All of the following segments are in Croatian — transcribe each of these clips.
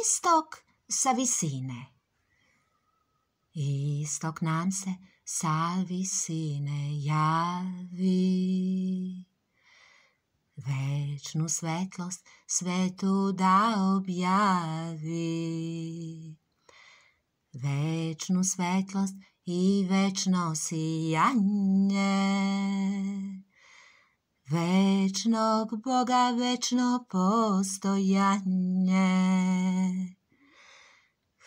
istok sa visine. Istok nam se sa visine javi. Večnu svetlost svetu da objavi. Večnu svetlost i večno sijanje. Večnog Boga, večno postojanje.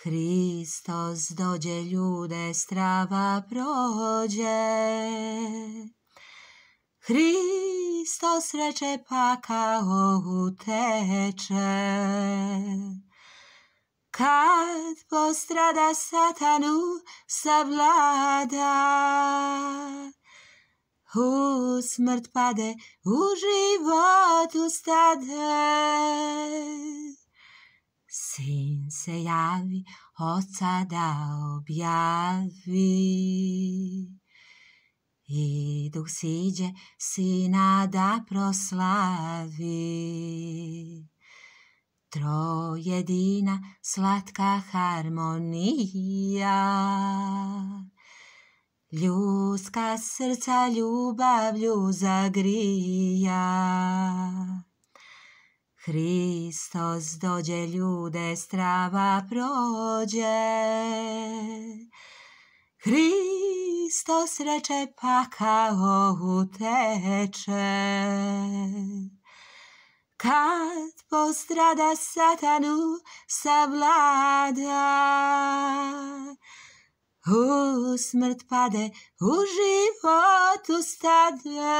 Hristos dođe ljude, strava prođe. Hristos reče pakao uteče. Kad postrada satanu savlada, u smrt pade, u život ustade. Sin se javi, oca da objavi. I dok siđe, sina da proslavi. Trojedina, slatka harmonija. Ljuska srca ljubavlju zagrija. Hristos dođe ljude, strava prođe. Hristos reče pakao uteče. Kad postrada satanu savlada, u smrt pade, u život ustade,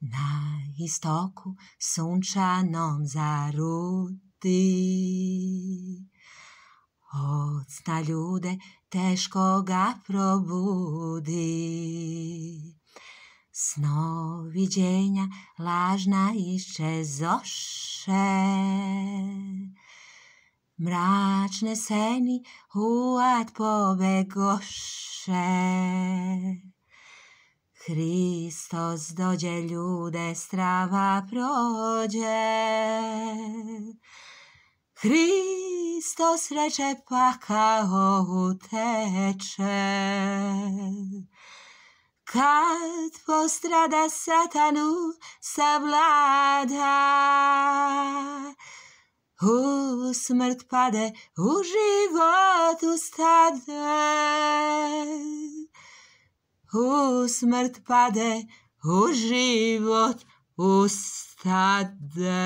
Na istoku sunčanom zarudi. sna ljude teško ga probudi. Snoviđenja lažna iščezoše. Mrak znaczne seni łatwo pobegoše, Hristos dođe ljude, strava prođe. Hristos reče pakao uteče. Kad postrada satanu savlada, u smrt pade, u život ustade. U smrt pade, u život ustade.